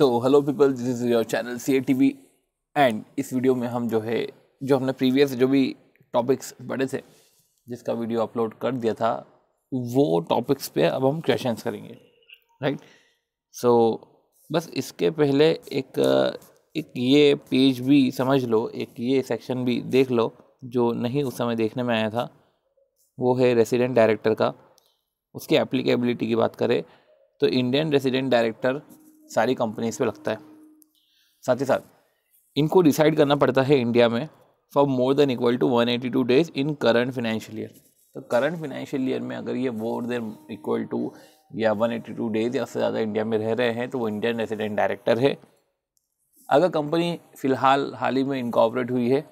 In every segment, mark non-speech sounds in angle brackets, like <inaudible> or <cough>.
So hello people this is your channel C A T V and इस वीडियो में हम जो है जो हमने प्रीवियस जो भी टॉपिक्स पढ़े थे जिसका वीडियो अपलोड कर दिया था वो टॉपिक्स पे अब हम क्वेश्चन करेंगे राइट सो so, बस इसके पहले एक एक ये पेज भी समझ लो एक ये सेक्शन भी देख लो जो नहीं उस समय देखने में आया था वो है रेसिडेंट डायरेक्टर का उसकी एप्लीकेबिलिटी की बात करें तो इंडियन रेसिडेंट डायरेक्टर सारी कंपनीज पे लगता है साथ ही साथ इनको डिसाइड करना पड़ता है इंडिया में for more than equal to one eighty two days in current financial year तो करंट फाइनेंशियल ईयर में अगर ये मोर देन इक्वल टू या वन एटी टू डेज या उससे ज़्यादा इंडिया में रह रहे हैं तो वो इंडियन रेसिडेंट डायरेक्टर है अगर कंपनी फ़िलहाल हाल ही में इनकॉपरेट हुई है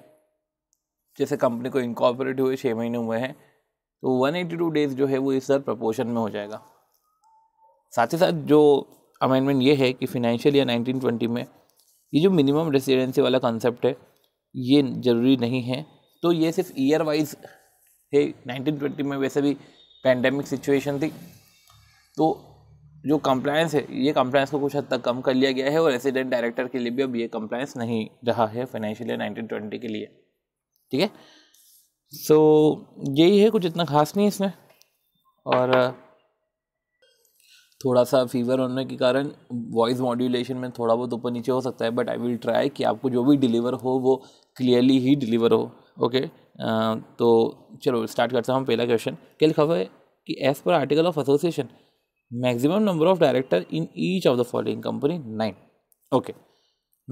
जैसे कंपनी को इनकॉपरेट हुए छः महीने हुए हैं तो 182 डेज़ जो है वो इस सर प्रपोर्शन में हो जाएगा साथ ही साथ जो अमेंडमेंट ये है कि फिनेंशियल ईयर 1920 में ये जो मिनिमम रेसिडेंसी वाला कॉन्सेप्ट है ये ज़रूरी नहीं है तो ये सिर्फ ईयर वाइज है 1920 में वैसे भी पैंडमिक सिचुएशन थी तो जो कंप्लायंस है ये कंप्लायंस को कुछ हद तक कम कर लिया गया है और रेसिडेंट डायरेक्टर के लिए भी अब ये कंप्लायंस नहीं रहा है फाइनेंशियल ईयर 1920 के लिए ठीक है सो so, यही है कुछ इतना खास नहीं इसमें और थोड़ा सा फीवर होने के कारण वॉइस मॉड्यूलेशन में थोड़ा बहुत ऊपर नीचे हो सकता है बट आई विल ट्राई कि आपको जो भी डिलीवर हो वो क्लियरली ही डिलीवर हो ओके तो चलो स्टार्ट करता हूँ हम पहला क्वेश्चन क्या लिखा हुआ है कि as per article of association maximum number of director in each of the following company nine okay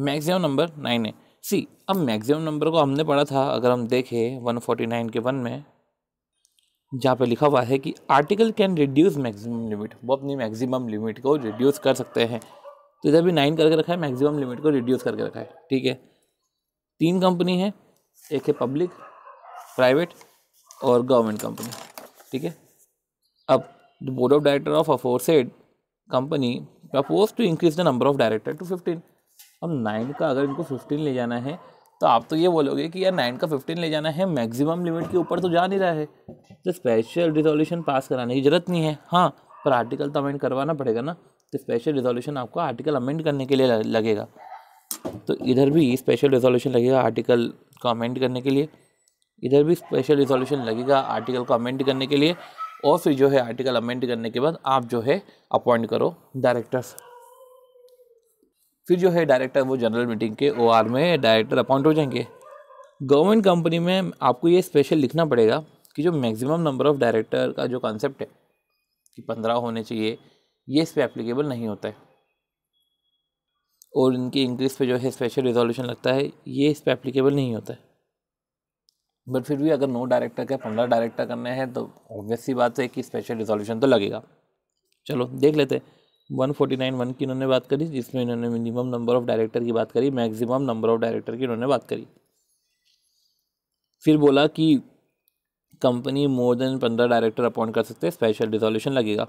maximum number nine है सी अब मैक्सिमम नंबर को हमने पढ़ा था अगर हम देखें 149 के वन में जहाँ पे लिखा हुआ है कि article can reduce maximum limit वो अपनी मैक्सिमम लिमिट को रिड्यूस कर सकते हैं तो इधर भी नाइन करके रखा है मैक्सिमम लिमिट को रिड्यूस करके रखा है ठीक है तीन कंपनी है एक है पब्लिक प्राइवेट और गवर्नमेंट कंपनी ठीक है अब the board of director of aforesaid company propose to increase the number of director to fifteen अब नाइन का अगर इनको फिफ्टीन ले जाना है तो आप तो ये बोलोगे कि यार नाइन का फिफ्टीन ले जाना है मैक्सिमम लिमिट के ऊपर तो जा नहीं रहा है तो स्पेशल रिजोल्यूशन पास कराने की ज़रूरत नहीं है हाँ पर आर्टिकल तो अमेंड करवाना पड़ेगा ना तो स्पेशल रिजोल्यूशन आपको आर्टिकल अमेंड करने के लिए लगेगा तो इधर भी स्पेशल रिजोल्यूशन लगेगा आर्टिकल को अमेंड करने के लिए इधर भी स्पेशल रिजोल्यूशन लगेगा आर्टिकल को अमेंड करने के लिए और फिर जो है आर्टिकल अमेंड करने के बाद आप जो है अपॉइंट करो डायरेक्टर्स फिर जो है डायरेक्टर वो जनरल मीटिंग के ओ में डायरेक्टर अपॉइंट हो जाएंगे गवर्नमेंट कंपनी में आपको ये स्पेशल लिखना पड़ेगा कि जो मैक्सिमम नंबर ऑफ डायरेक्टर का जो कॉन्सेप्ट है कि पंद्रह होने चाहिए ये इस पर एप्लीकेबल नहीं होता है और इनकी इंक्रीज पे जो है स्पेशल रिजोल्यूशन लगता है ये इस पर एप्लीकेबल नहीं होता है बट फिर भी अगर नो डायरेक्टर के पंद्रह डायरेक्टर करने हैं तो ऑब्वियस सी बात है कि स्पेशल रिजोल्यूशन तो लगेगा चलो देख लेते हैं वन फोर्टी नाइन वन की इन्होंने बात करी जिसमें इन्होंने मिनिमम नंबर ऑफ डायरेक्टर की बात करी मैक्सिमम नंबर ऑफ डायरेक्टर की इन्होंने बात करी फिर बोला कि कंपनी मोर देन पंद्रह डायरेक्टर अपॉइंट कर सकते हैं स्पेशल डिसोल्यूशन लगेगा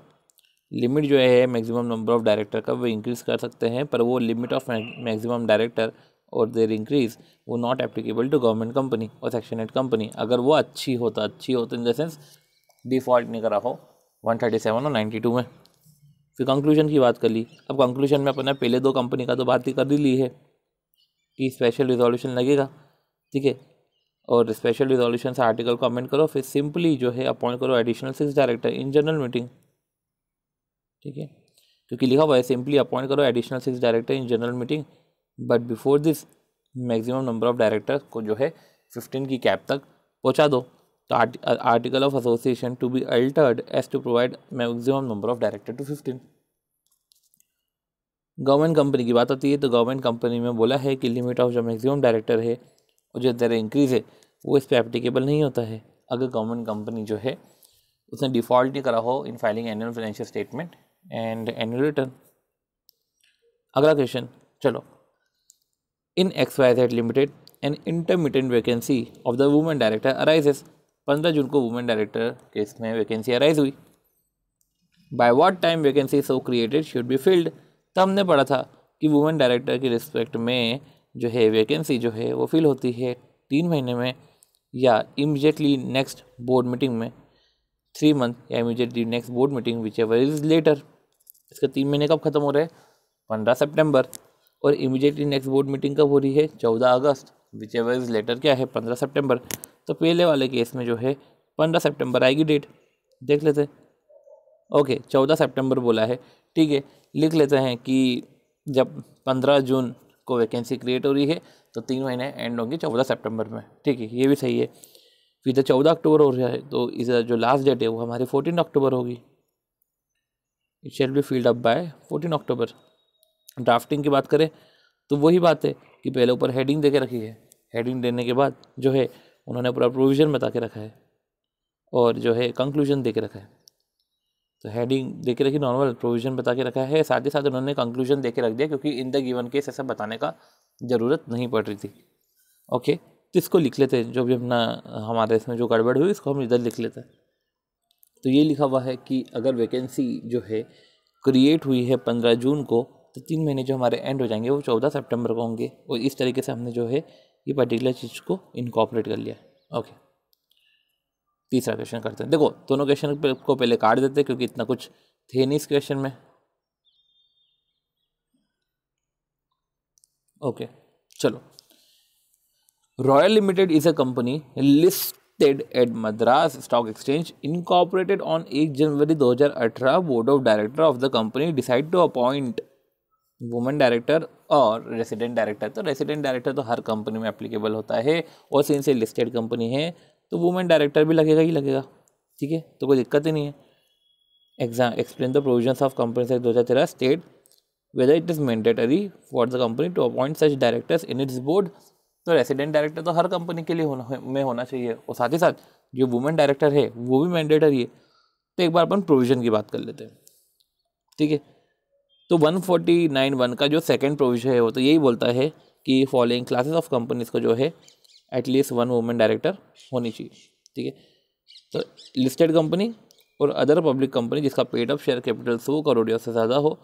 लिमिट जो है मैक्सिमम नंबर ऑफ डायरेक्टर का वो इंक्रीज़ कर सकते हैं पर वो लिमिट ऑफ मैक्सिमम डायरेक्टर और देर इंक्रीज़ वो not applicable to government company और सेक्शन एट कंपनी अगर वो अच्छी होता अच्छी होता इन द सेंस डिफ़ॉल्ट नहीं करा हो वन थर्टी सेवन और नाइन्टी टू में फिर कंक्लूजन की बात कर ली अब कंक्लूजन में अपना पहले दो कंपनी का तो बात ही कर ही ली है कि स्पेशल रिजोल्यूशन लगेगा ठीक है और स्पेशल रिजोल्यूशन से आर्टिकल को अमेंड करो फिर सिंपली जो है अपॉइंट करो additional six director in general meeting ठीक है क्योंकि लिखा हुआ है सिंपली अपॉइंट करो additional six director in general meeting but before this maximum number of director को जो है फिफ्टीन की कैप तक पहुँचा दो तो article of association to be altered as to provide maximum number of director to fifteen government company की बात आती है तो गवर्नमेंट कंपनी में बोला है कि लिमिट ऑफ जो मैक्सिमम डायरेक्टर है और जो दर इंक्रीज़ है वो इस पर एप्लीकेबल नहीं होता है अगर गवर्नमेंट कंपनी जो है उसने डिफ़ॉल्ट नहीं करा हो in filing annual financial statement and annual return अगला क्वेश्चन चलो in X Y Z limited an intermediate vacancy of the women director arises पंद्रह जून को वुमेन डायरेक्टर केस में वैकेंसी अराइज हुई by what time vacancy so created should be filled तो हमने पढ़ा था कि वुमेन डायरेक्टर की रिस्पेक्ट में जो है वैकेंसी जो है वो फिल होती है तीन महीने में या इमिजिएटली नेक्स्ट बोर्ड मीटिंग में थ्री मंथ या immediately next board meeting whichever is later इसका तीन महीने कब ख़त्म हो रहा है पंद्रह सेप्टेम्बर और इमिजिएटली नेक्स्ट बोर्ड मीटिंग कब हो रही है चौदह अगस्त विच एवर इज लेटर क्या है पंद्रह सेप्टेम्बर तो पहले वाले केस में जो है पंद्रह सेप्टेम्बर आएगी डेट देख लेते ओके चौदह सेप्टेम्बर बोला है ठीक है लिख लेते हैं कि जब पंद्रह जून को वैकेंसी क्रिएट हो रही है तो तीन महीने एंड होंगे चौदह सेप्टेम्बर में ठीक है ये भी सही है फिर जब चौदह अक्टूबर हो रहा है तो इसका जो लास्ट डेट है वो हमारी फोर्टीन अक्टूबर होगी it shall be filled up by fourteen October drafting की बात करें तो वही बात है कि पहले ऊपर हेडिंग दे के रखी है हेडिंग देने के बाद जो है उन्होंने पूरा प्रोविज़न बता के रखा है और जो है कंक्लूजन दे के रखा है तो हेडिंग दे के रखी नॉर्मल प्रोविजन बता के रखा है साथ ही साथ उन्होंने कंक्लूजन दे के रख दिया क्योंकि इन द गिवन केस ऐसा बताने का ज़रूरत नहीं पड़ रही थी ओके तो इसको लिख लेते हैं जो भी अपना हमारे इसमें जो गड़बड़ हुई इसको हम इधर लिख लेते हैं तो ये लिखा हुआ है कि अगर वैकेंसी जो है क्रिएट हुई है पंद्रह जून को तो तीन महीने जो हमारे एंड हो जाएंगे वो चौदह सितंबर को होंगे और इस तरीके से हमने जो है ये पर्टिकुलर चीज़ को इनकॉपरेट कर लिया ओके तीसरा क्वेश्चन करते हैं देखो दोनों क्वेश्चन को पहले काट देते क्योंकि इतना कुछ थे नहीं इस क्वेश्चन में ओके चलो royal limited is a company listed at Madras stock exchange incorporated on एक जनवरी 2018 board of director of the company decide to appoint women director और रेसिडेंट डायरेक्टर तो रेसिडेंट डायरेक्टर तो हर कंपनी में एप्लीकेबल होता है और सिंस ये लिस्टेड कंपनी है तो वुमेन डायरेक्टर भी लगेगा ही लगेगा ठीक है तो कोई दिक्कत ही नहीं है exam explain the provision of company दो हज़ार तेरह state whether it is mandatory for the company to appoint such directors in its board तो रेसिडेंट डायरेक्टर तो हर कंपनी के लिए होना में होना चाहिए और साथ ही साथ जो वुमेन डायरेक्टर है वो भी मैंडेटरी है तो एक बार अपन प्रोविज़न की बात कर लेते हैं ठीक है तो वन फोर्टी नाइन वन का जो सेकेंड प्रोविजन है वो तो यही बोलता है कि फॉलोइंग क्लासेस ऑफ कंपनीज़ को जो है एटलीस्ट वन वुमेन डायरेक्टर होनी चाहिए ठीक है तो लिस्टेड कंपनी और अदर पब्लिक कंपनी जिसका पेड ऑफ शेयर कैपिटल सौ करोड़ से ज़्यादा हो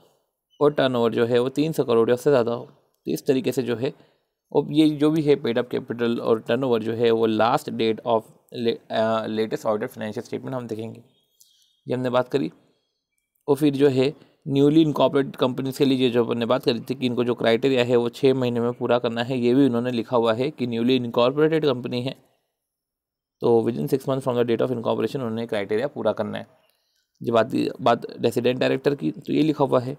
और टर्नओवर जो है वो तीन सौ करोड़ से ज़्यादा हो तो इस तरीके से जो है और ये जो भी है पेड ऑफ़ कैपिटल और टर्नओवर जो है वो लास्ट डेट ऑफ लेटेस्ट ऑर्डर फाइनेंशियल स्टेटमेंट हम देखेंगे ये हमने बात करी और फिर जो है न्यूली इनकॉपरेटेड कंपनीज के लिए जो अपन ने बात करी थी कि इनको जो क्राइटेरिया है वो छः महीने में पूरा करना है ये भी उन्होंने लिखा हुआ है कि न्यूली इनकॉर्पोरेटेड कंपनी है तो within six month from the date of incorporation उन्होंने क्राइटेरिया पूरा करना है जब बात बात रेसिडेंट डायरेक्टर की तो ये लिखा हुआ है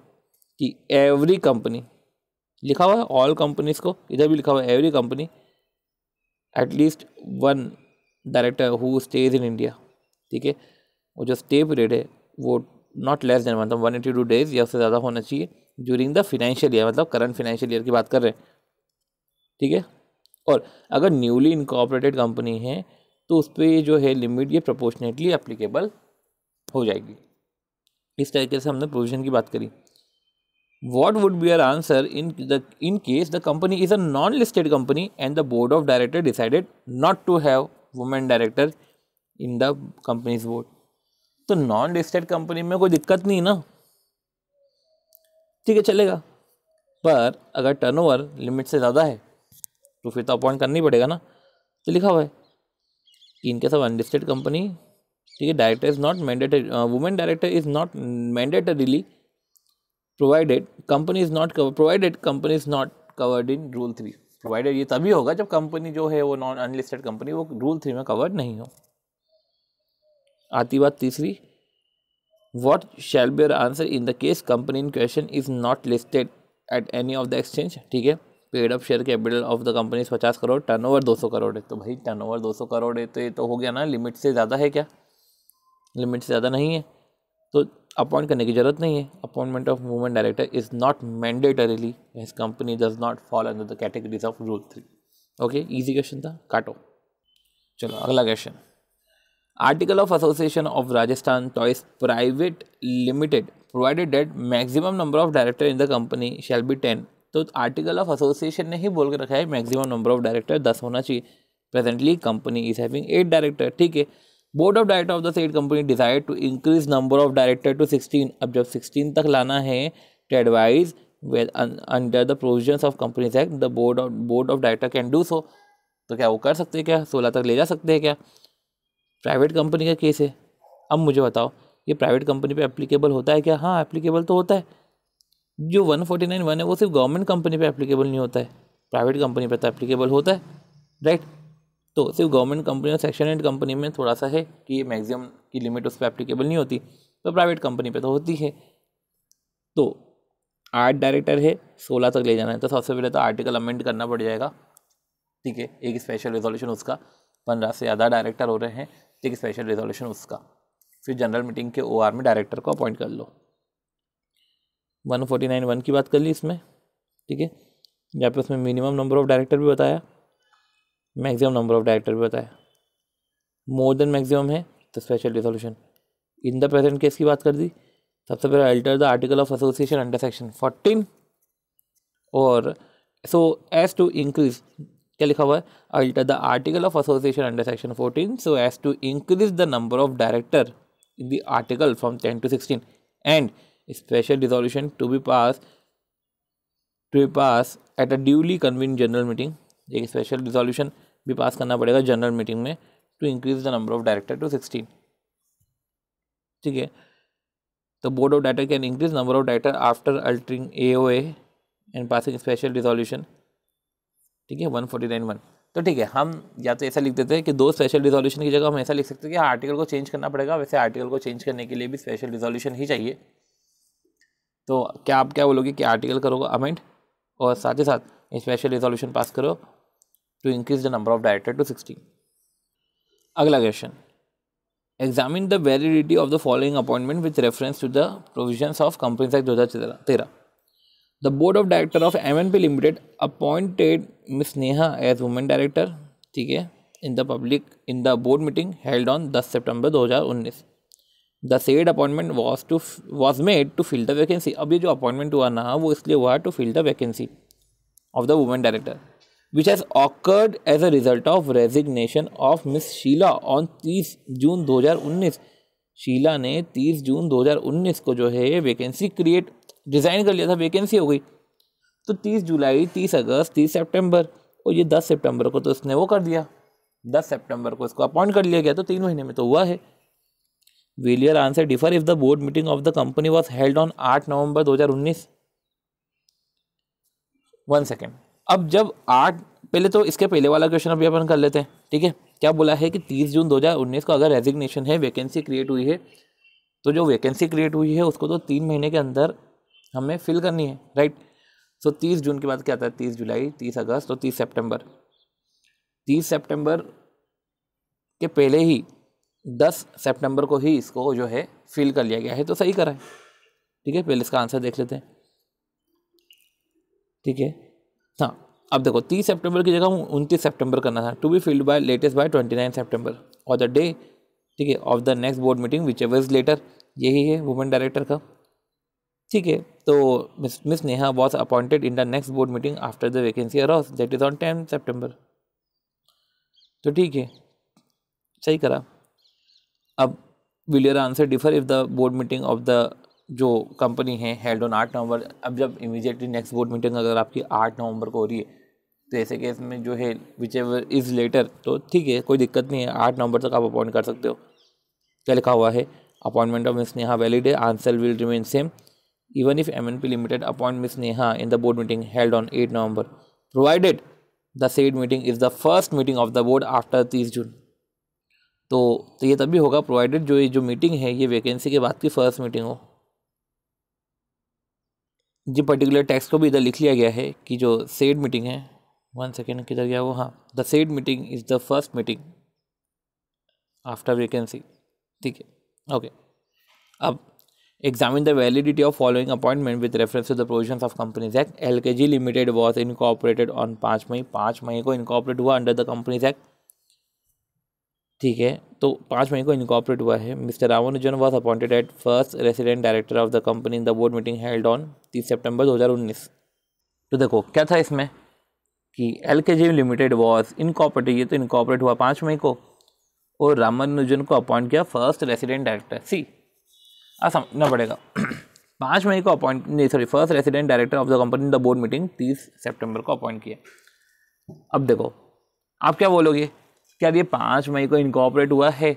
कि एवरी कंपनी लिखा हुआ है ऑल कंपनीज को इधर भी लिखा हुआ है every company at least one director who stays in India ठीक है वो जो स्टे पीरियड है वो नॉट लेस देन मतलब वन एटी टू डेज या उससे ज़्यादा होना चाहिए ज्यूरिंग द फिनेंशियल ईयर मतलब करंट फिनेंशियल ईयर की बात कर रहे हैं ठीक है और अगर न्यूली इनकॉपरेटेड कंपनी है तो उस पर जो है लिमिट ये प्रपोर्शनेटली अप्लीकेबल हो जाएगी इस तरीके से हमने प्रोविजन की बात करी what would be our answer in the in case the company is a non listed company and the board of director decided not to have women director in the company's board तो non listed company में कोई दिक्कत नहीं ना ठीक है चलेगा पर अगर टर्नओवर लिमिट से ज़्यादा है तो फिर तो अपॉइंट करना ही पड़ेगा ना तो लिखा हुआ है कि इनके सब अनलिस्टेड कंपनी ठीक है director is not mandated women director is not mandatorily provided company is not cover provided company is not covered in rule three provided ये तभी होगा जब कंपनी जो है वो नॉन अनलिस्टेड कंपनी वो रूल थ्री में कवर्ड नहीं हो आती बात तीसरी what shall be your answer in the case company in question is not listed at any of the exchange ठीक है paid up share capital of the company पचास करोड़ टर्नओवर दो सौ करोड़ है तो भाई टर्नओवर दो सौ करोड़ है तो ये तो हो गया ना लिमिट से ज़्यादा है क्या लिमिट से ज़्यादा नहीं है तो अपॉइंट करने की ज़रूरत नहीं है appointment of women director is not mandatorily his company does not fall under the categories of rule three okay easy question था काटो चलो अगला question article of association of Rajasthan toys private limited provided that maximum number of director in the company shall be ten तो article of association ने ही बोल के रखा है मैक्सिमम नंबर ऑफ डायरेक्टर दस होना चाहिए presently company is having eight director ठीक है board of director of the said company desire to increase number of director to sixteen अब जब सिक्सटीन तक लाना है to advise whether under the provision of companies act the board of board of director can do so तो क्या वो कर सकते हैं क्या सोलह तक ले जा सकते हैं क्या प्राइवेट कंपनी का केस है अब मुझे बताओ ये प्राइवेट कंपनी पे एप्लीकेबल होता है क्या हाँ एप्लीकेबल तो होता है जो वन फोर्टी नाइन वन है वो सिर्फ गवर्नमेंट कंपनी पे एप्लीकेबल नहीं होता है प्राइवेट कंपनी पे तो एप्लीकेबल होता है राइट तो सिर्फ गवर्नमेंट कंपनी और सेक्शन एट कंपनी में थोड़ा सा है कि मैक्सिमम की लिमिट उस पर एप्लीकेबल नहीं होती तो प्राइवेट कंपनी पर तो होती है तो आठ डायरेक्टर है सोलह तक ले जाना है तो सबसे पहले तो आर्टिकल अमेंड करना पड़ जाएगा ठीक है एक स्पेशल रेजोल्यूशन उसका पंद्रह से ज़्यादा डायरेक्टर हो रहे हैं एक स्पेशल रेजोल्यूशन उसका फिर जनरल मीटिंग के ओ में डायरेक्टर को अपॉइंट कर लो वन फोर्टी नाइन वन की बात कर ली इसमें ठीक है यहाँ पे उसमें मिनिमम नंबर ऑफ़ डायरेक्टर भी बताया मैक्सिमम नंबर ऑफ़ डायरेक्टर भी बताया मोर देन मैक्सिमम है तो special resolution in the present case की बात कर दी सबसे पहले alter the article of association under section fourteen और सो एज टू इंक्रीज क्या लिखा हुआ है alter the article of association under section fourteen so as to increase the number of director in the article from ten to sixteen and special resolution to be pass to be pass at a duly convene general meeting एक special resolution भी pass करना पड़ेगा general meeting में to increase the number of director to sixteen ठीक है तो board of director can increase number of director after altering A O A and passing special resolution ठीक है वन फोर्टी नाइन वन तो ठीक है हम या तो ऐसा लिख देते हैं कि दो स्पेशल रिजोल्यूशन की जगह हम ऐसा लिख सकते हैं कि आर्टिकल को चेंज करना पड़ेगा वैसे आर्टिकल को चेंज करने के लिए भी स्पेशल रिजोल्यूशन ही चाहिए तो क्या आप क्या बोलोगे कि आर्टिकल करोगे अमेंड और साथ ही साथ स्पेशल रिजोल्यूशन पास करो to increase the number of director to sixteen अगला question examine the validity of the following appointment with reference to the provision of company act दो हज़ार तेरह the board of director of M N P limited appointed miss Neha as women director ठीक है in the public in the board meeting held on दस September दो हजार उन्नीस the said appointment was to was made to fill the vacancy अब ये जो appointment हुआ ना वो इसलिए हुआ to fill the vacancy of the women director which has occurred as a result of resignation of miss Sheela on तीस जून दो हजार उन्नीस शीला ने तीस जून दो हजार उन्नीस को जो है वैकेंसी क्रिएट डिज़ाइन कर लिया था वैकेंसी हो गई तो तीस जुलाई तीस अगस्त तीस सेप्टेम्बर और ये दस सेप्टेम्बर को तो इसने वो कर दिया दस सेप्टेम्बर को इसको अपॉइंट कर लिया गया तो तीन महीने में तो हुआ है will your answer differ if the board meeting of the company was held on आठ नवंबर उन्नीस वन सेकेंड अब जब आठ पहले तो इसके पहले वाला क्वेश्चन अभी अपन कर लेते हैं ठीक है क्या बोला है कि तीस जून दो हजार उन्नीस को अगर रेजिग्नेशन है वैकेंसी क्रिएट हुई है तो जो वैकेंसी क्रिएट हुई है उसको तो तीन महीने के अंदर हमें फिल करनी है राइट सो तीस जून के बाद क्या आता है तीस जुलाई तीस अगस्त और तीस सेप्टेम्बर तीस सेप्टेम्बर के पहले ही दस सेप्टेम्बर को ही इसको जो है फिल कर लिया गया है तो सही करा है ठीक है पहले इसका आंसर देख लेते हैं ठीक है हाँ अब देखो तीस सेप्टेम्बर की जगह उनतीस सेप्टेम्बर करना था to be filled by latest by nine September और द डे ठीक है of the next board meeting which ever's later यही है वुमेन डायरेक्टर का ठीक है तो miss miss Neha was appointed in the next board meeting after the vacancy arose that is on ten September तो ठीक है सही करा अब will your answer differ if the board meeting of the जो कंपनी है हेल्ड ऑन आठ नवंबर अब जब इमीजिएटली नेक्स्ट बोर्ड मीटिंग अगर आपकी आठ नवंबर को हो रही है तो ऐसे केस में जो है विच एवर इज़ लेटर तो ठीक है कोई दिक्कत नहीं है आठ नवंबर तक आप अपॉइंट कर सकते हो क्या लिखा हुआ है appointment of miss Neha valid है answer will remain same even if MNP Limited appoint Ms. Neha in the board meeting held on 8 November, provided the said meeting is the first meeting of the board after 30 June. तो तो ये तभी होगा provided जो ये जो meeting है ये वैकेंसी के बाद की फर्स्ट मीटिंग हो जी पर्टिकुलर टैक्स को भी इधर लिख लिया गया है कि जो सेड मीटिंग है वन सेकेंड किधर गया वो हाँ the said meeting is the first meeting after vacancy ठीक है ओके अब examine the validity of following appointment with reference to the provisions of companies act lkg limited was incorporated on 5 मई 5 मई को incorporate हुआ under the companies act ठीक है तो पाँच मई को इनकॉपरेट हुआ है mister Ramanujan was appointed at first resident director of the company in the board meeting held on तीस सितंबर 2019 तो देखो क्या था इसमें कि L K G limited was incorporate ये तो इनकॉपरेट हुआ पाँच मई को और रामानुजन को अपॉइंट किया फर्स्ट रेसिडेंट डायरेक्टर सी हाँ, समझना पड़ेगा <clears throat> पाँच मई को अपॉइंट नहीं sorry first resident director of the company the board meeting तीस सेप्टेम्बर को अपॉइंट किया अब देखो आप क्या बोलोगे क्या ये पाँच मई को इनकॉपरेट हुआ है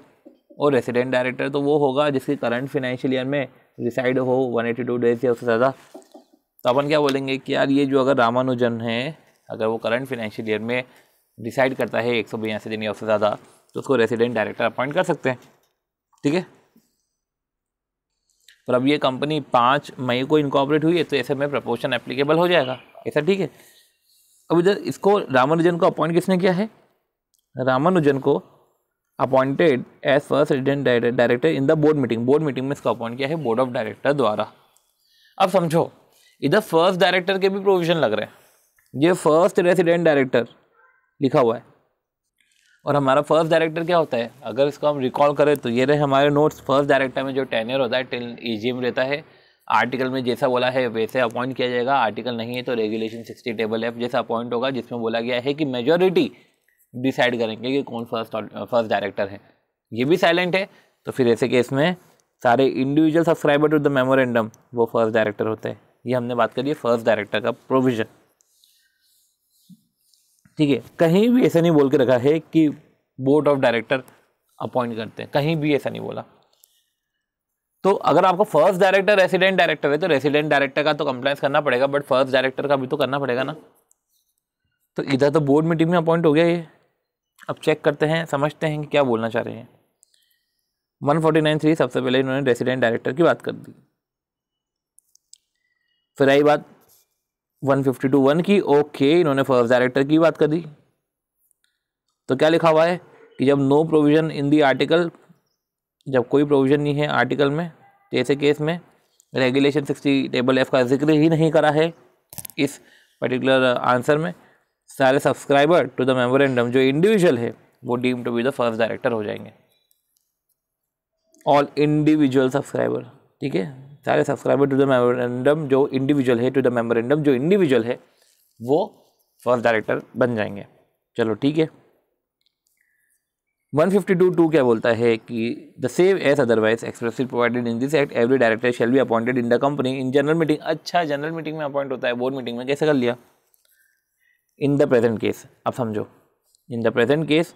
और रेसिडेंट डायरेक्टर तो वो होगा जिसके करंट फाइनेंशियल ईयर में रिसाइड हो वन एटी टू डेज या उससे ज़्यादा तो अपन क्या बोलेंगे कि यार ये जो अगर रामानुजन है अगर वो करंट फाइनेंशियल ईयर में डिसाइड करता है एक सौ बयासी दिन या उससे ज़्यादा तो उसको रेसिडेंट डायरेक्टर अपॉइंट कर सकते हैं ठीक है और अब ये कंपनी पाँच मई को इनकॉपरेट हुई है तो ऐसे में प्रपोशन एप्लीकेबल हो जाएगा ऐसा ठीक है अब इधर इसको रामानुजन को अपॉइंट किसने किया है रामानुजन को appointed as first resident director in the board meeting board meeting में इसका अपॉइंट किया है बोर्ड ऑफ डायरेक्टर द्वारा अब समझो इधर फर्स्ट डायरेक्टर के भी प्रोविजन लग रहे हैं ये फर्स्ट रेसिडेंट डायरेक्टर लिखा हुआ है और हमारा फर्स्ट डायरेक्टर क्या होता है अगर इसको हम रिकॉल करें तो ये रहे हमारे नोट्स फर्स्ट डायरेक्टर में जो टेनियर होता है टेन ई e रहता है आर्टिकल में जैसा बोला है वैसे अपॉइंट किया जाएगा आर्टिकल नहीं है तो रेगुलेशन सिक्सटी टेबल एफ जैसा अपॉइंट होगा जिसमें बोला गया है कि मेजोरिटी डिसाइड करेंगे कि कौन फर्स्ट फर्स्ट डायरेक्टर है ये भी साइलेंट है तो फिर ऐसे केस में सारे individual subscriber to the memorandum वो फर्स्ट डायरेक्टर होते हैं ये हमने बात करी है फर्स्ट डायरेक्टर का प्रोविजन ठीक है कहीं भी ऐसा नहीं बोल के रखा है कि बोर्ड ऑफ डायरेक्टर अपॉइंट करते हैं कहीं भी ऐसा नहीं बोला तो अगर आपको फर्स्ट डायरेक्टर रेसिडेंट डायरेक्टर है तो रेसिडेंट डायरेक्टर का तो कंप्लाइंस करना पड़ेगा बट फर्स्ट डायरेक्टर का भी तो करना पड़ेगा ना तो इधर तो बोर्ड मीटिंग में अपॉइंट हो गया ये अब चेक करते हैं समझते हैं कि क्या बोलना चाह रहे हैं वन फोर्टी नाइन थ्री सबसे पहले इन्होंने रेसिडेंट डायरेक्टर की बात कर दी फिर आई बात वन फिफ्टी टू वन की ओके इन्होंने फर्स्ट डायरेक्टर की बात कर दी तो क्या लिखा हुआ है कि जब no provision in the article जब कोई प्रोविज़न नहीं है आर्टिकल में तो ऐसे केस में रेगुलेशन सिक्सटी टेबल एफ का जिक्र ही नहीं करा है इस पर्टिकुलर आंसर में सारे सब्सक्राइबर टू द मेमोरेंडम जो इंडिविजुअल है वो deem to be the first director हो जाएंगे ऑल इंडिविजुअल सब्सक्राइबर ठीक है सारे सब्सक्राइबर टू द मेमोरेंडम जो इंडिविजुअल है टू द मेमोरेंडम जो इंडिविजुअल है वो फर्स्ट डायरेक्टर बन जाएंगे चलो ठीक है 152 टू क्या बोलता है कि the save as otherwise expressly provided in this act every director shall be appointed in the company in general meeting अच्छा जनरल मीटिंग में अपॉइंट होता है बोर्ड मीटिंग में कैसे कर लिया इन द प्रेजेंट केस अब समझो in the present case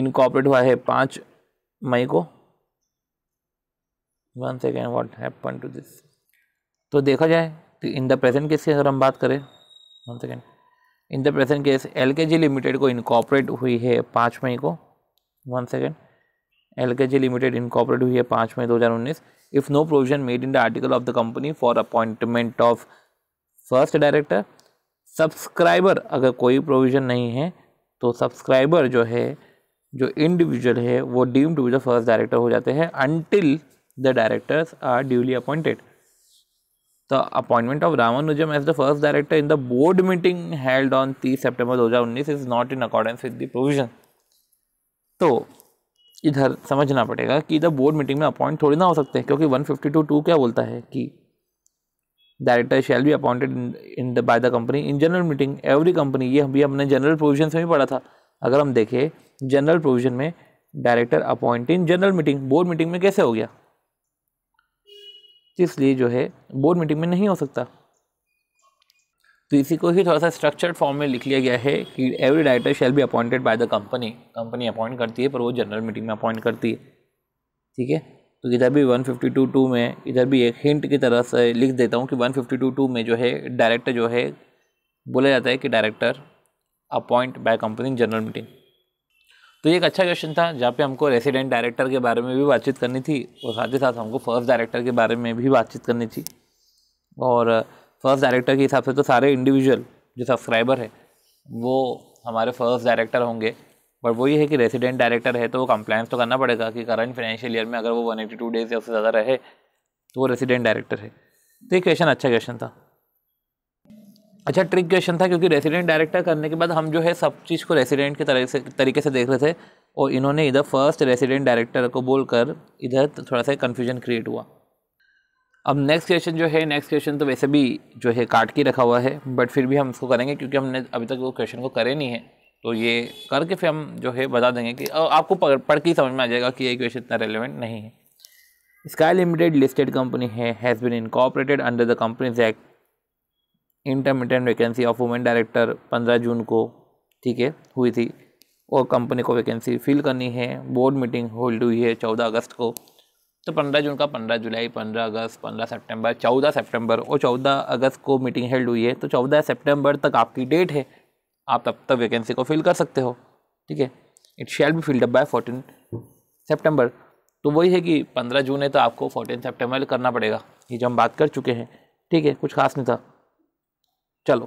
incorporate हुआ है पाँच मई को one second what happen to this तो देखा जाए तो इन द प्रेजेंट केस की अगर हम बात करें one second in the present case L K G limited को इनकॉपरेट हुई है पाँच मई को one second L K G limited incorporate हुई है पाँच मई दो हज़ार उन्नीस if no provision made in the article of the company for appointment of first director subscriber अगर कोई प्रोविज़न नहीं है तो सब्सक्राइबर जो है जो इंडिविजुअल है वो deemed to the first director हो जाते हैं until the directors are duly appointed. The appointment of Ramanujam as the first director in the board meeting held on 3 September 2019 is not in accordance with the provision तो इधर समझना पड़ेगा कि इधर board meeting में अपॉइंट थोड़ी ना हो सकते हैं क्योंकि 152 टू क्या बोलता है कि director shall be appointed in the by the company in general meeting every company ये भी हमने जनरल प्रोविजन में भी पढ़ा था अगर हम देखें जनरल प्रोविजन में director appoint in general meeting board meeting में कैसे हो गया इसलिए जो है बोर्ड मीटिंग में नहीं हो सकता तो इसी को ही थोड़ा सा स्ट्रक्चर्ड फॉर्म में लिख लिया गया है कि every director shall be appointed by the company company appoint करती है पर वो जनरल मीटिंग में अपॉइंट करती है ठीक है तो इधर भी 152 टू में इधर भी एक हिंट की तरह से लिख देता हूँ कि 152 टू में जो है डायरेक्टर जो है बोला जाता है कि director appoint by company general meeting तो ये एक अच्छा क्वेश्चन था जहाँ पे हमको रेसिडेंट डायरेक्टर के बारे में भी बातचीत करनी थी और साथ ही साथ हमको फर्स्ट डायरेक्टर के बारे में भी बातचीत करनी थी और फर्स्ट डायरेक्टर के हिसाब से तो सारे इंडिविजुअल जो सब्सक्राइबर है वो हमारे फर्स्ट डायरेक्टर होंगे बट वो ये है कि रेसिडेंट डायरेक्टर है तो वो कंप्लायंस तो करना पड़ेगा कि करंट फाइनेंशियल ईयर में अगर वो वन एटी टू डेज या उससे ज़्यादा रहे तो वो रेसिडेंट डायरेक्टर है तो ये क्वेश्चन अच्छा क्वेश्चन था अच्छा ट्रिक क्वेश्चन था क्योंकि रेसिडेंट डायरेक्टर करने के बाद हम जो है सब चीज़ को रेसिडेंट के तरह से तरीके से देख रहे थे और इन्होंने इधर फर्स्ट रेसिडेंट डायरेक्टर को बोलकर इधर थोड़ा सा कन्फ्यूजन क्रिएट हुआ अब नेक्स्ट क्वेश्चन जो है नेक्स्ट क्वेश्चन तो वैसे भी जो है काट के रखा हुआ है बट फिर भी हम इसको करेंगे क्योंकि हमने अभी तक वो क्वेश्चन को करे नहीं है तो ये करके फिर हम जो है बता देंगे कि आपको पढ़ पढ़ के ही समझ में आ जाएगा कि ये क्वेश्चन इतना रेलिवेंट नहीं है स्काई लिमिटेड लिस्टेड कंपनी है has been incorporated under the companies act intermediate vacancy of women director पंद्रह जून को ठीक है हुई थी और कंपनी को वैकेंसी फिल करनी है बोर्ड मीटिंग होल्ड हुई है चौदह अगस्त को तो पंद्रह जून का पंद्रह जुलाई पंद्रह अगस्त पंद्रह सितंबर चौदह सितंबर और चौदह अगस्त को मीटिंग हेल्ड हुई है तो चौदह सितंबर तक आपकी डेट है आप तब तक वैकेंसी को फिल कर सकते हो ठीक है it shall be filled up by fourteen September तो वही है कि पंद्रह जून है तो आपको फोर्टीन सेप्टेम्बर करना पड़ेगा ये जो हम बात कर चुके हैं ठीक है कुछ खास नहीं था चलो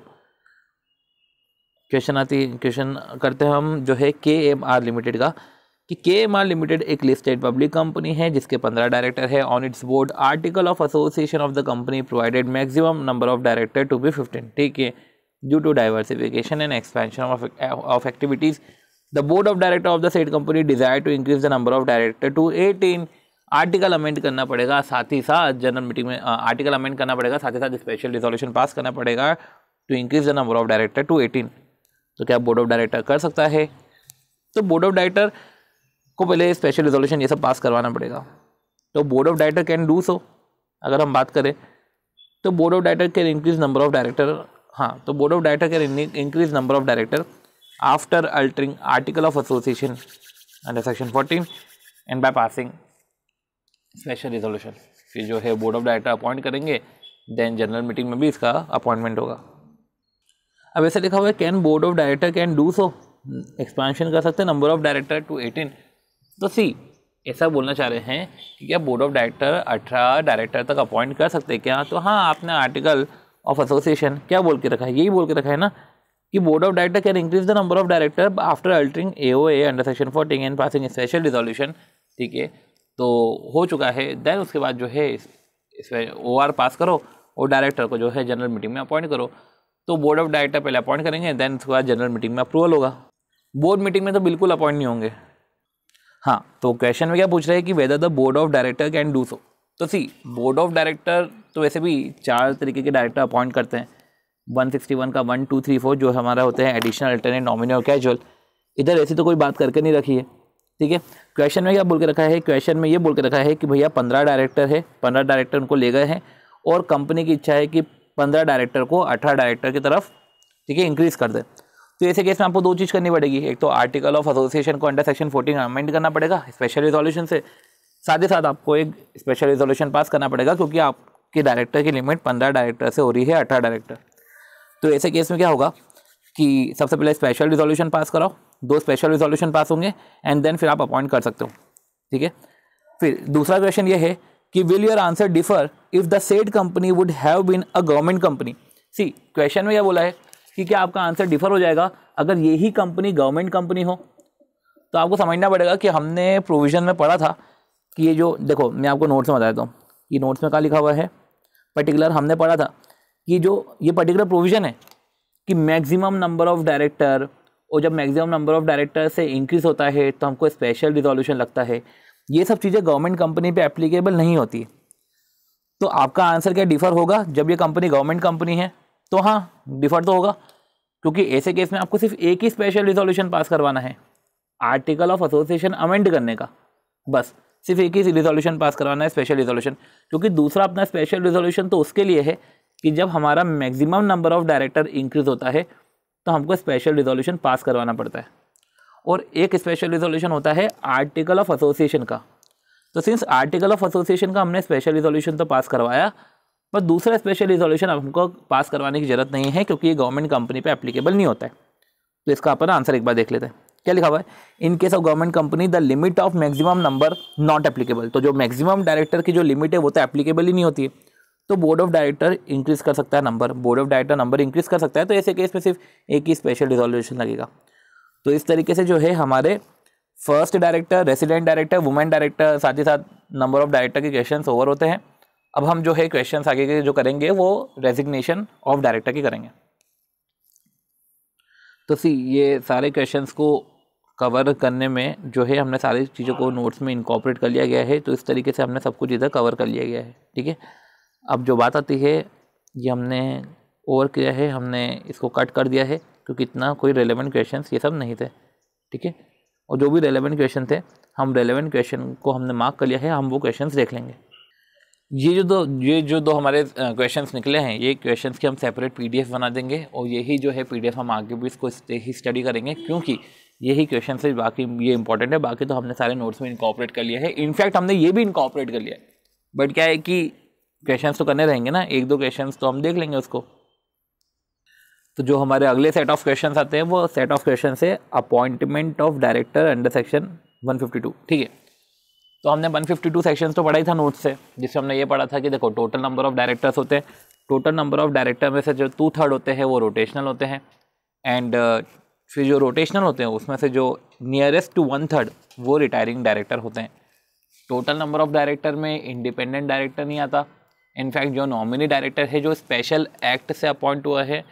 क्वेश्चन आती क्वेश्चन करते हैं हम जो है के एम आर लिमिटेड का कि के एम आर लिमिटेड एक लिस्टेड पब्लिक कंपनी है जिसके पंद्रह डायरेक्टर है on its board article of association of the company provided maximum number of director to be fifteen ठीक है due to diversification and expansion of activities the board of director of the said company desire to increase the number of director to eighteen article amend करना पड़ेगा साथ ही साथ general meeting में article amend करना पड़ेगा साथ ही साथ स्पेशल रिजोल्यूशन पास करना पड़ेगा to increase the number of director to eighteen तो क्या बोर्ड ऑफ डायरेक्टर कर सकता है तो बोर्ड ऑफ डायरेक्टर को पहले स्पेशल रिजोल्यूशन ये सब पास करवाना पड़ेगा तो board of director can do so अगर हम बात करें तो board of director can increase number of director हाँ तो board of director can increase number of director after altering article of association under section fourteen and by passing special resolution फिर जो है बोर्ड ऑफ डायरेक्टर अपॉइंट करेंगे then general meeting में भी इसका appointment होगा अब ऐसा लिखा हुआ है can board of director can do so expansion कर सकते हैं number of director to eighteen तो सी ऐसा बोलना चाह रहे हैं कि क्या बोर्ड ऑफ डायरेक्टर अठारह डायरेक्टर तक अपॉइंट कर सकते हैं क्या तो हाँ आपने आर्टिकल ऑफ एसोसिएशन क्या बोल के रखा है यही बोल के रखा है ना कि board of director can increase the number of director after altering A O A under section fourteen and passing special resolution ठीक है तो हो चुका है देन उसके बाद जो है इस ओ आर पास करो और डायरेक्टर को जो है जनरल मीटिंग में अपॉइंट करो तो बोर्ड ऑफ डायरेक्टर पहले अपॉइंट करेंगे देन उसके बाद जनरल मीटिंग में अप्रूवल होगा बोर्ड मीटिंग में तो बिल्कुल अपॉइंट नहीं होंगे हाँ तो क्वेश्चन में क्या पूछ रहे हैं कि whether the board of director can do so तो सी बोर्ड ऑफ डायरेक्टर तो वैसे भी चार तरीके के डायरेक्टर अपॉइंट करते हैं 161 का वन टू थ्री फोर जो हमारा होते हैं एडिशनल अल्टरनेट नॉमिनी और कैजुअल इधर ऐसी तो कोई बात करके नहीं रखी है ठीक है क्वेश्चन में क्या बोल के रखा है क्वेश्चन में ये बोल के रखा है कि भैया पंद्रह डायरेक्टर है पंद्रह डायरेक्टर उनको ले गए हैं और कंपनी की इच्छा है कि पंद्रह डायरेक्टर को अठारह डायरेक्टर की तरफ ठीक है इंक्रीज कर दे तो ऐसे केस में आपको दो चीज़ करनी पड़ेगी एक तो आर्टिकल ऑफ एसोसिएशन को अंडर सेक्शन फोर्टीन अमेंड करना पड़ेगा स्पेशल रिजोल्यूशन से साथ ही साथ आपको एक स्पेशल रिजोल्यूशन पास करना पड़ेगा क्योंकि आपके डायरेक्टर की लिमिट पंद्रह डायरेक्टर से हो रही है अठारह डायरेक्टर तो ऐसे केस में क्या होगा कि सबसे पहले स्पेशल रिजोल्यूशन पास कराओ दो स्पेशल रिजोल्यूशन पास होंगे एंड देन फिर आप अपॉइंट कर सकते हो ठीक है फिर दूसरा क्वेश्चन ये है कि will your answer differ if the said company would have been a government company see question में यह बोला है कि क्या आपका आंसर डिफर हो जाएगा अगर यही कंपनी गवर्नमेंट कंपनी हो तो आपको समझना पड़ेगा कि हमने प्रोविज़न में पढ़ा था कि ये जो देखो मैं आपको नोट्स में बता देता हूँ ये नोट्स में क्या लिखा हुआ है पर्टिकुलर हमने पढ़ा था कि जो ये पर्टिकुलर प्रोविज़न है कि मैक्सिमम नंबर ऑफ़ डायरेक्टर और जब मैक्सिमम नंबर ऑफ़ डायरेक्टर से इंक्रीज़ होता है तो हमको स्पेशल रिजोल्यूशन लगता है ये सब चीज़ें गवर्नमेंट कंपनी पे एप्लीकेबल नहीं होती तो आपका आंसर क्या डिफ़र होगा जब ये कंपनी गवर्नमेंट कंपनी है तो हाँ डिफ़र तो होगा क्योंकि ऐसे केस में आपको सिर्फ एक ही स्पेशल रिजोल्यूशन पास करवाना है आर्टिकल ऑफ एसोसिएशन अमेंड करने का बस सिर्फ एक ही रिजोल्यूशन पास करवाना है स्पेशल रिजोल्यूशन क्योंकि दूसरा अपना स्पेशल रिजोल्यूशन तो उसके लिए है कि जब हमारा maximum number of director increase होता है तो हमको स्पेशल रिजोल्यूशन पास करवाना पड़ता है और एक स्पेशल रिजोल्यूशन होता है आर्टिकल ऑफ एसोसिएशन का तो सिंस आर्टिकल ऑफ एसोसिएशन का हमने स्पेशल रिजोल्यूशन तो पास करवाया पर दूसरा स्पेशल रिजोल्यूशन हमको पास करवाने की ज़रूरत नहीं है क्योंकि ये गवर्नमेंट कंपनी पे एप्लीकेबल नहीं होता है तो इसका अपन आंसर एक बार देख लेते हैं क्या लिखा हुआ है in case of government company the limit of maximum number not applicable तो जो मैक्सिमम डायरेक्टर की जो लिमिट है वो तो एप्लीकेबल ही नहीं होती है तो बोर्ड ऑफ डायरेक्टर इंक्रीज़ कर सकता है number board of director number increase कर सकता है तो ऐसे केस में सिर्फ एक ही स्पेशल रिजोल्यूशन लगेगा तो इस तरीके से जो है हमारे first director resident director women director साथ ही साथ नंबर ऑफ डायरेक्टर के क्वेश्चन ओवर होते हैं अब हम जो है क्वेश्चन आगे के जो करेंगे वो रेजिग्नेशन ऑफ डायरेक्टर के करेंगे तो सी ये सारे क्वेश्चन को कवर करने में जो है हमने सारी चीज़ों को नोट्स में इंकॉपरेट कर लिया गया है तो इस तरीके से हमने सब कुछ इधर कवर कर लिया गया है ठीक है अब जो बात आती है ये हमने ओवर किया है हमने इसको कट कर दिया है क्योंकि इतना कोई रेलिवेंट क्वेश्चन ये सब नहीं थे ठीक है और जो भी रेलिवेंट क्वेश्चन थे हम रेलिवेंट क्वेश्चन को हमने मार्क कर लिया है हम वो क्वेश्चन देख लेंगे ये जो दो ये जो दो हमारे क्वेश्चन निकले हैं ये क्वेश्चन के हम सेपरेट पी बना देंगे और यही जो है पी हम आगे भी इसको ही स्टडी करेंगे क्योंकि यही क्वेश्चन से बाकी ये इंपॉर्टेंट है बाकी तो हमने सारे नोट्स में इनकॉपरेट कर लिया है इनफैक्ट हमने ये भी इनकॉपरेट कर लिया है बट क्या है कि क्वेश्चंस तो करने रहेंगे ना एक दो क्वेश्चंस तो हम देख लेंगे उसको तो जो हमारे अगले सेट ऑफ क्वेश्चन आते हैं वो सेट ऑफ क्वेश्चन है appointment of director under section 152 ठीक है तो हमने 152 सेक्शन तो पढ़ा ही था नोट्स से जिससे हमने ये पढ़ा था कि देखो टोटल नंबर ऑफ डायरेक्टर्स होते हैं टोटल नंबर ऑफ डायरेक्टर में से जो टू थर्ड होते हैं वो रोटेशनल होते हैं एंड uh, फिर जो रोटेशनल होते हैं उसमें से जो नियरेस्ट टू वन थर्ड वो रिटायरिंग डायरेक्टर होते हैं टोटल नंबर ऑफ डायरेक्टर में इंडिपेंडेंट डायरेक्टर नहीं आता इनफैक्ट जो नॉमिनी डायरेक्टर है जो स्पेशल एक्ट से अपॉइंट हुआ है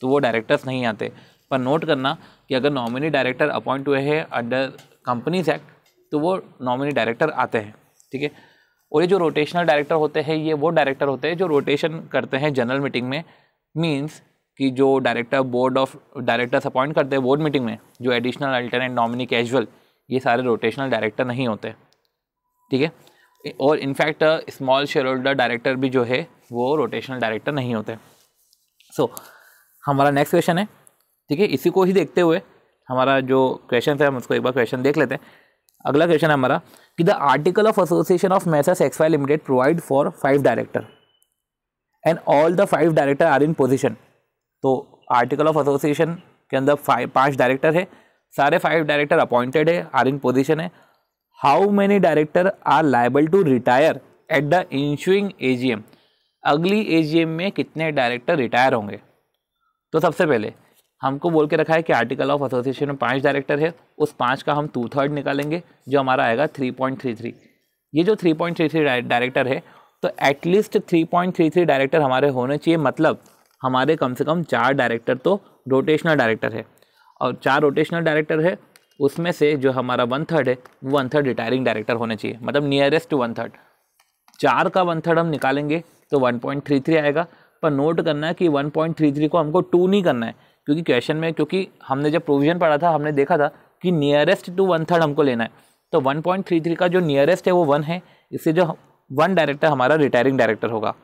तो वो डायरेक्टर्स नहीं आते पर नोट करना कि अगर नॉमिनी डायरेक्टर अपॉइंट हुए हैं अंडर कंपनीज एक्ट तो वो नॉमिनी डायरेक्टर आते हैं ठीक है और ये जो रोटेशनल डायरेक्टर होते हैं ये वो डायरेक्टर होते हैं जो रोटेशन करते हैं जनरल मीटिंग में मीन्स कि जो director board of directors appoint करते हैं बोर्ड मीटिंग में जो एडिशनल अल्टरनेट नॉमिनी कैजुअल ये सारे रोटेशनल डायरेक्टर नहीं होते ठीक है और in fact small share holder director भी जो है वो रोटेशनल डायरेक्टर नहीं होते सो so, हमारा नेक्स्ट क्वेश्चन है ठीक है इसी को ही देखते हुए हमारा जो क्वेश्चन है हम उसको एक बार क्वेश्चन देख लेते हैं अगला क्वेश्चन है हमारा कि the article of association of X Y limited provide for five director and all the five director are in position तो आर्टिकल ऑफ एसोसिएशन के अंदर फाइव पाँच डायरेक्टर है सारे फाइव डायरेक्टर अपॉइंटेड है आर इन पोजिशन है how many director are liable to retire at the ensuing AGM अगली AGM में कितने डायरेक्टर रिटायर होंगे तो सबसे पहले हमको बोल के रखा है कि आर्टिकल ऑफ एसोसिएशन में पाँच डायरेक्टर है उस पाँच का हम टू थर्ड निकालेंगे जो हमारा आएगा थ्री पॉइंट थ्री थ्री ये जो three point three three director है तो at least three point three three director हमारे होने चाहिए मतलब हमारे कम से कम चार डायरेक्टर तो रोटेशनल डायरेक्टर है और चार रोटेशनल डायरेक्टर है उसमें से जो हमारा वन थर्ड है वन थर्ड रिटायरिंग डायरेक्टर होने चाहिए मतलब नियरेस्ट वन थर्ड चार का वन थर्ड हम निकालेंगे तो वन पॉइंट थ्री थ्री आएगा पर नोट करना है कि 1.33 को हमको टू नहीं करना है क्योंकि क्वेश्चन में क्योंकि हमने जब प्रोविजन पढ़ा था हमने देखा था कि नियरेस्ट टू वन थर्ड हमको लेना है तो 1.33 का जो नियरेस्ट है वो वन है इससे जो वन डायरेक्टर हमारा रिटायरिंग डायरेक्टर होगा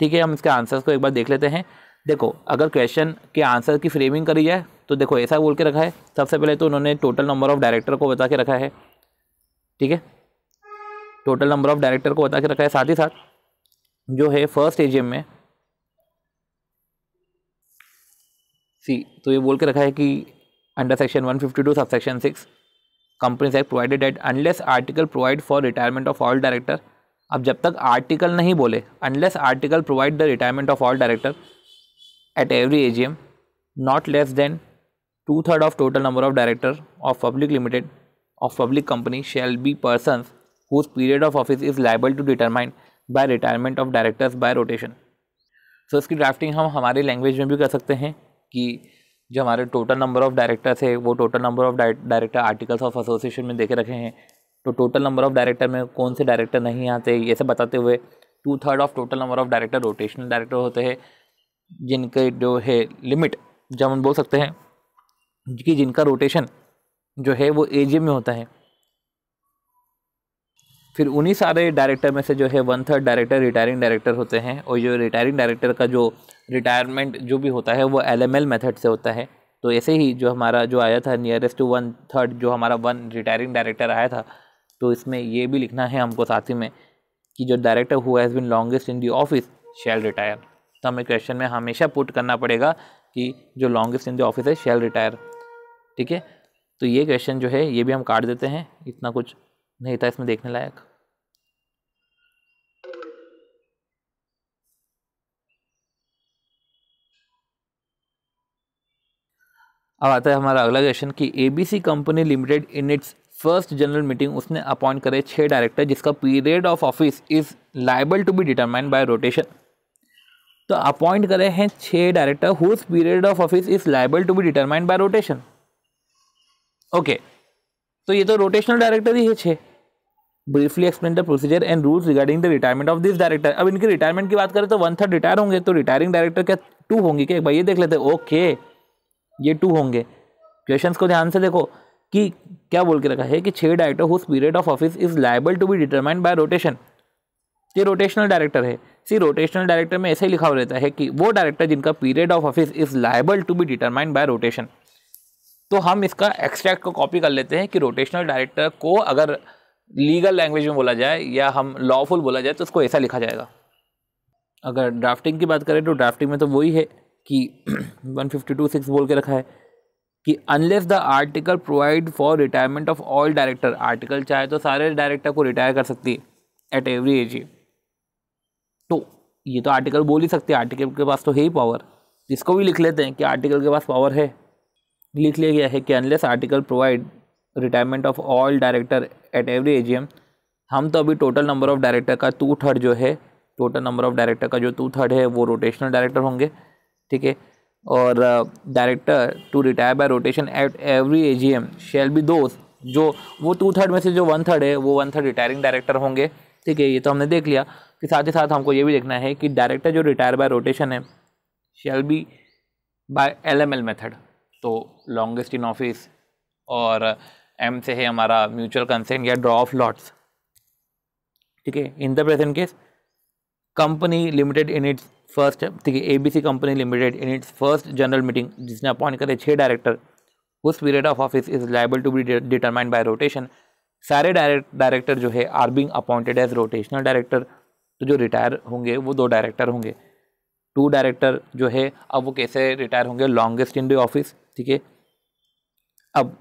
ठीक है हम इसके आंसर्स को एक बार देख लेते हैं देखो अगर क्वेश्चन के आंसर की फ्रेमिंग करी जाए तो देखो ऐसा बोल के रखा है सबसे पहले तो उन्होंने टोटल नंबर ऑफ़ डायरेक्टर को बता के रखा है ठीक है टोटल नंबर ऑफ़ डायरेक्टर को बता के रखा है साथ ही साथ जो है फर्स्ट एजीएम में सी तो ये बोल के रखा है कि under section 152 sub section six companies act provided at unless article provide for retirement of all director अब जब तक आर्टिकल नहीं बोले unless article provide the retirement of all director at every A G M not less than two third of total number of director of public limited of public company shall be person whose period of office is liable to determine by retirement of directors by rotation सो इसकी drafting हम हमारे language में भी कर सकते हैं कि जो हमारे टोटल नंबर ऑफ़ डायरेक्टर थे वो total number of director articles of association में देखे रखे हैं तो टोटल नंबर ऑफ़ डायरेक्टर में कौन से डायरेक्टर नहीं आते ये सब बताते हुए two third of total number of director rotational director होते हैं जिनके जो है लिमिट जब हम बोल सकते हैं कि जिनका रोटेशन जो है वो एजीएम में होता है फिर उन्हीं सारे डायरेक्टर में से जो है one third director retiring director होते हैं और जो रिटायरिंग डायरेक्टर का जो रिटायरमेंट जो भी होता है वो एल एम एल मेथड से होता है तो ऐसे ही जो हमारा जो आया था नियरेस्ट टू वन थर्ड जो हमारा वन रिटायरिंग डायरेक्टर आया था तो इसमें ये भी लिखना है हमको साथ ही में कि जो director who has been longest in the office shall retire तो हमें क्वेश्चन में हमेशा पुट करना पड़ेगा कि जो लॉन्गेस्ट इन द ऑफिस है शेल रिटायर ठीक है तो ये क्वेश्चन जो है ये भी हम काट देते हैं इतना कुछ नहीं था इसमें देखने लायक अब आता है हमारा अगला क्वेश्चन कि ABC company limited in its first general meeting उसने अपॉइंट करे छः डायरेक्टर जिसका period of office is liable to be determined by rotation तो अपॉइंट करे हैं छः director whose period of office is liable to be determined by rotation okay तो ये तो रोटेशनल डायरेक्टर ही है छः briefly explain the procedure and rules regarding the retirement of this director अब इनकी रिटायरमेंट की बात करें तो वन थर्ड रिटायर होंगे तो रिटायरिंग डायरेक्टर क्या टू होंगे क्या भाई ये देख लेते ओके okay. ये टू होंगे क्वेश्चंस को ध्यान से देखो कि क्या बोल के रखा है कि छः director whose period of office is liable to be determined by rotation ये रोटेशनल डायरेक्टर है सी रोटेशनल डायरेक्टर में ऐसे ही लिखा हुआ रहता है कि वो डायरेक्टर जिनका period of office is liable to be determined by rotation तो हम इसका एक्सट्रैक्ट को कॉपी कर लेते हैं कि रोटेशनल डायरेक्टर को अगर लीगल लैंग्वेज में बोला जाए या हम लॉफुल बोला जाए तो उसको ऐसा लिखा जाएगा अगर ड्राफ्टिंग की बात करें तो ड्राफ्टिंग में तो वही है कि टू <clears throat> सिक्स बोल के रखा है कि unless the article provide for retirement of all director article चाहे तो सारे डायरेक्टर को रिटायर कर सकती है एट एवरी एज तो ये तो आर्टिकल बोल ही सकते आर्टिकल के पास तो है ही पावर इसको भी लिख लेते हैं कि आर्टिकल के पास पावर है लिख लिया गया है कि unless article provide retirement of all director at every AGM हम तो अभी टोटल नंबर ऑफ डायरेक्टर का टू थर्ड जो है टोटल नंबर ऑफ डायरेक्टर का जो टू थर्ड है वो रोटेशनल डायरेक्टर होंगे ठीक है और director to retire by rotation at every AGM M shall be दोस्त जो वो टू थर्ड में से जो वन थर्ड है वो वन थर्ड रिटायरिंग डायरेक्टर होंगे ठीक है ये तो हमने देख लिया फिर साथ ही साथ हमको ये भी देखना है कि डायरेक्टर जो रिटायर बाय रोटेशन है shall be by L M L method तो लॉन्गेस्ट इन ऑफिस और एम से है हमारा म्यूचुअल कंसेंट या ड्रॉ ऑफ लॉट्स ठीक है in the present case company limited in its first ठीक है ABC company limited in its first general meeting जिसने अपॉइंट करे छः डायरेक्टर उस period of office is liable to be determined by rotation सारे direct director जो है are being appointed as rotational director तो जो रिटायर होंगे वो दो डायरेक्टर होंगे टू डायरेक्टर जो है अब वो कैसे रिटायर होंगे लॉन्गेस्ट इन द ऑफिस ठीक है अब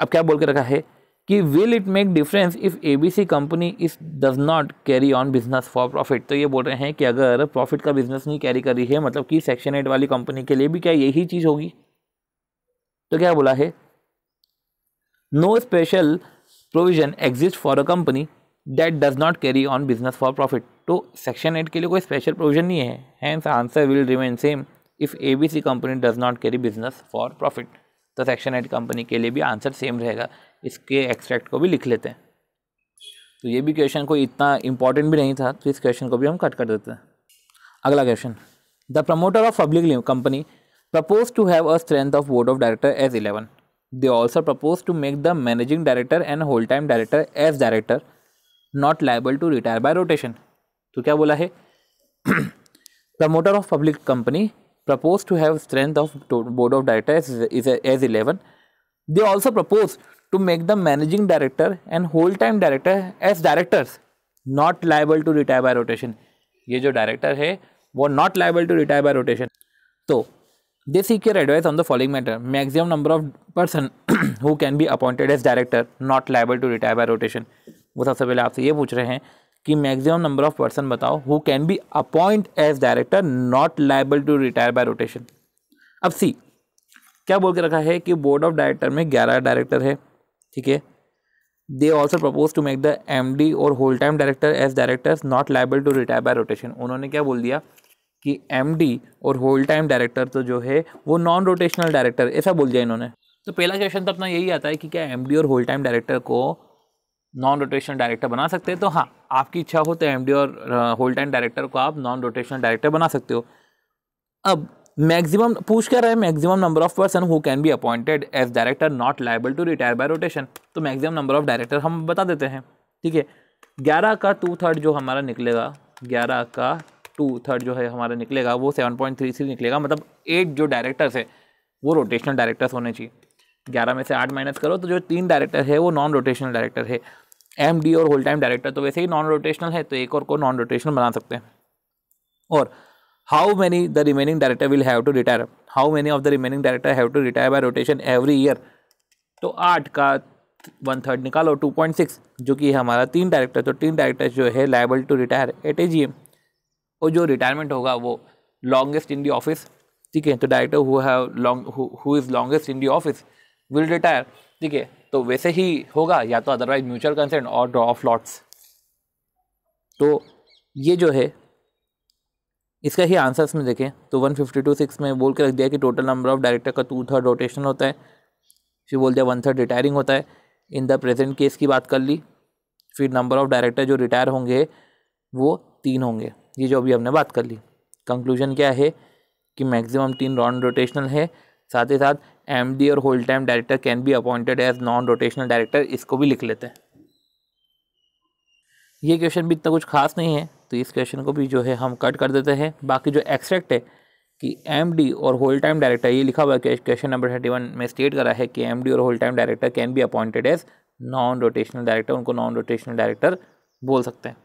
अब क्या बोल के रखा है कि will it make difference if A B C company is does not carry on business for profit तो ये बोल रहे हैं कि अगर प्रॉफिट का बिजनेस नहीं कैरी कर रही है मतलब कि सेक्शन एट वाली कंपनी के लिए भी क्या यही चीज़ होगी तो क्या बोला है no special provision exist for a company that does not carry on business for profit तो सेक्शन एट के लिए कोई स्पेशल प्रोविजन नहीं है hence answer will remain same if A B C company does not carry business for profit तो section eight company के लिए भी आंसर सेम रहेगा इसके एक्सट्रैक्ट को भी लिख लेते हैं तो ये भी क्वेश्चन कोई इतना इंपॉर्टेंट भी नहीं था तो इस क्वेश्चन को भी हम कट कर देते हैं अगला question the promoter of public company propose to have a strength of board of director as eleven they also propose to make the managing director and whole time director as director not liable to retire by rotation तो क्या बोला है promoter of public company propose to have strength of board of director as eleven they also propose to make the managing director and whole time director as directors not liable to retire by rotation ये जो director है वो not liable to retire by rotation तो they seek your advice on the following matter maximum number of person who can be appointed as director not liable to retire by rotation वो सबसे पहले आपसे ये पूछ रहे हैं कि मैक्सिमम नंबर ऑफ पर्सन बताओ who can be appoint as director not liable to retire by rotation अब सी क्या बोल के रखा है कि बोर्ड ऑफ डायरेक्टर में ग्यारह डायरेक्टर है ठीक है they also propose to make the M D और whole time director as directors not liable to retire by rotation उन्होंने क्या बोल दिया कि एम डी और होल टाइम डायरेक्टर तो जो है वो नॉन रोटेशनल डायरेक्टर ऐसा बोल दिया इन्होंने तो पहला क्वेश्चन तो अपना यही आता है कि क्या एम डी और होल टाइम डायरेक्टर को नॉन रोटेशनल डायरेक्टर बना सकते हैं तो हाँ आपकी इच्छा हो तो एम डी और होल टाइम डायरेक्टर को आप नॉन रोटेशनल डायरेक्टर बना सकते हो अब मैक्सिमम पूछ कर रहा है maximum number of person who can be appointed as director not liable to retire by rotation तो मैक्सिमम नंबर ऑफ डायरेक्टर हम बता देते हैं ठीक है ग्यारह का टू थर्ड जो हमारा निकलेगा ग्यारह का टू थर्ड जो है हमारा निकलेगा वो सेवन पॉइंट थ्री थ्री निकलेगा मतलब एट जो डायरेक्टर्स है वो रोटेशनल डायरेक्टर्स होने चाहिए ग्यारह में से आठ माइनस करो तो जो तीन डायरेक्टर है वो नॉन रोटेशनल डायरेक्टर है एम डी और होल टाइम डायरेक्टर तो वैसे ही नॉन रोटेशनल है तो एक और को नॉन रोटेशनल बना सकते हैं और how many the remaining director will have to retire how many of the remaining director have to retire by rotation every year तो आठ का वन थर्ड निकालो टू पॉइंट सिक्स जो कि हमारा तीन डायरेक्टर तो तीन डायरेक्टर जो है liable to retire at A G M और जो रिटायरमेंट होगा वो लॉन्गेस्ट इन दी ऑफिस ठीक है तो director who have long who is longest in the office will retire ठीक है तो वैसे ही होगा या तो अदरवाइज म्यूचुअल कंसेंट और ड्रॉ ऑफ लॉट्स तो ये जो है इसका ही आंसर्स में देखें तो वन फिफ्टी टू सिक्स में बोल के रख दिया कि टोटल नंबर ऑफ डायरेक्टर का टू थर्ड रोटेशन होता है फिर बोल दिया वन थर्ड रिटायरिंग होता है इन द प्रेजेंट केस की बात कर ली फिर नंबर ऑफ डायरेक्टर जो रिटायर होंगे वो तीन होंगे ये जो अभी हमने बात कर ली कंक्लूजन क्या है कि मैक्सिमम तीन नॉन रोटेशनल है साथ ही साथ एम और whole time director can be appointed as non rotational director इसको भी लिख लेते हैं ये क्वेश्चन भी इतना कुछ खास नहीं है तो इस क्वेश्चन को भी जो है हम कट कर देते हैं बाकी जो एक्सट्रैक्ट है कि एमडी और होल टाइम डायरेक्टर ये लिखा हुआ है क्वेश्चन नंबर थर्टी वन में स्टेट करा है कि एमडी और whole time director can be appointed as non rotational director उनको नॉन रोटेशनल डायरेक्टर बोल सकते हैं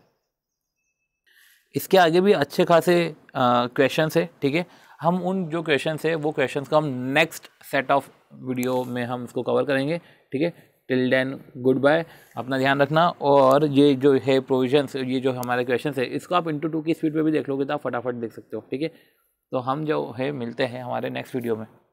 इसके आगे भी अच्छे खासे क्वेश्चन है ठीक है हम उन जो क्वेश्चन है वो क्वेश्चन को हम नेक्स्ट सेट ऑफ वीडियो में हम उसको कवर करेंगे ठीक है टिल देन गुड बाय अपना ध्यान रखना और ये जो है प्रोविजंस ये जो हमारे क्वेश्चन है इसको आप इंटू टू की स्पीड पर भी देख लोगे तो आप फटाफट देख सकते हो ठीक है तो हम जो है मिलते हैं हमारे नेक्स्ट वीडियो में